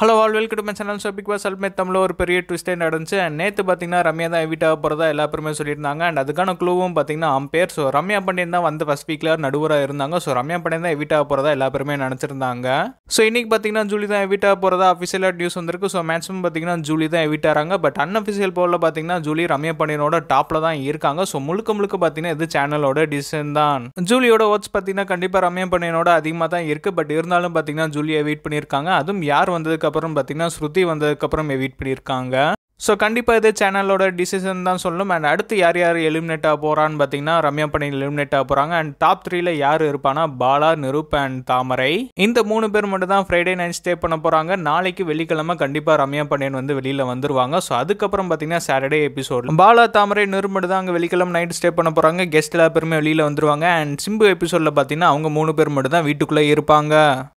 hello all welcome to my channel so Bigg Boss அல்மே தமிழில் ஒரு பெரிய ட்விஸ்டே நடந்துச்சு அண்ட் நேற்று பார்த்தீங்கன்னா ரம்யா தான் எவிட் போகிறதா எல்லா பேருமே சொல்லியிருந்தாங்க அண்ட் அதுக்கான க்ளூவும் பார்த்தீங்கன்னா அம்பேர் ஸோ ரம்யா பண்டியன் தான் வந்து ஃபஸ்ட் வீக்கில் நடுவராக இருந்தாங்க ஸோ ரம்யா பண்டியன் தான் வீட்டாக போகிறதா எல்லா பேருமே நினச்சிருந்தாங்க ஸோ இன்றைக்கி பார்த்தீங்கன்னா ஜூலி தான் எவிட் ஆக போகிறதா அஃபிஷியலாக நியூஸ் வந்திருக்கு ஸோ மேக்ஸிமம் பார்த்தீங்கன்னா ஜூலி தான் எவிட் ஆகிறாங்க பட் அன்அஃபிஷியல் போலில் பார்த்தீங்கன்னா ஜூலி ரம்யா பண்டியனோட டாப்பில் தான் இருக்காங்க ஸோ முழுக்க முழுக்க பார்த்தீங்கன்னா இது சேனலோட டிசிஷன் தான் ஜூலியோட ஓட்ஸ் பார்த்தீங்கன்னா கண்டிப்பாக ரம்யா பண்டையனோட அதிகமாக தான் இருக்குது பட் இருந்தாலும் பார்த்தீங்கன்னா ஜூலியை வெயிட் பண்ணியிருக்காங்க அதுவும் யார் வந்ததுக்கு அதுக்கப்புறம் பார்த்தீங்கன்னா ஸ்ருதி வந்ததுக்கப்புறம் எவிட் பண்ணியிருக்காங்க ஸோ கண்டிப்பாக இது சேனலோட டிசிஷன் தான் சொல்லணும் அண்ட் அடுத்து யார் யார் எலிமினேட் ஆக போகிறான்னு பார்த்தீங்கன்னா ரம்யா பண்ணி எலிமினேட் ஆக போகிறாங்க அண்ட் டாப் த்ரீல யார் இருப்பானா பாலா நெருப் அண்ட் தாமரை இந்த மூணு பேர் மட்டும் தான் ஃப்ரைடே நைட் ஸ்டே பண்ண போகிறாங்க நாளைக்கு வெள்ளிக்கிழமை கண்டிப்பாக ரம்யா பண்ணியன் வந்து வெளியில் வந்துருவாங்க ஸோ அதுக்கப்புறம் பார்த்தீங்கன்னா சாட்டர்டே எபிசோட் பாலா தாமரை நிருப் மட்டும் தான் அங்கே வெள்ளிக்கிழமை நைட் ஸ்டே பண்ண போகிறாங்க கெஸ்ட் எல்லா பேருமே வெளியில் வந்துருவாங்க அண்ட் சிம்பு எபிசோடில் பார்த்தீங்கன்னா அவங்க மூணு பேர் மட்டும் தான் வீட்டுக்குள்ளே இருப்பாங்க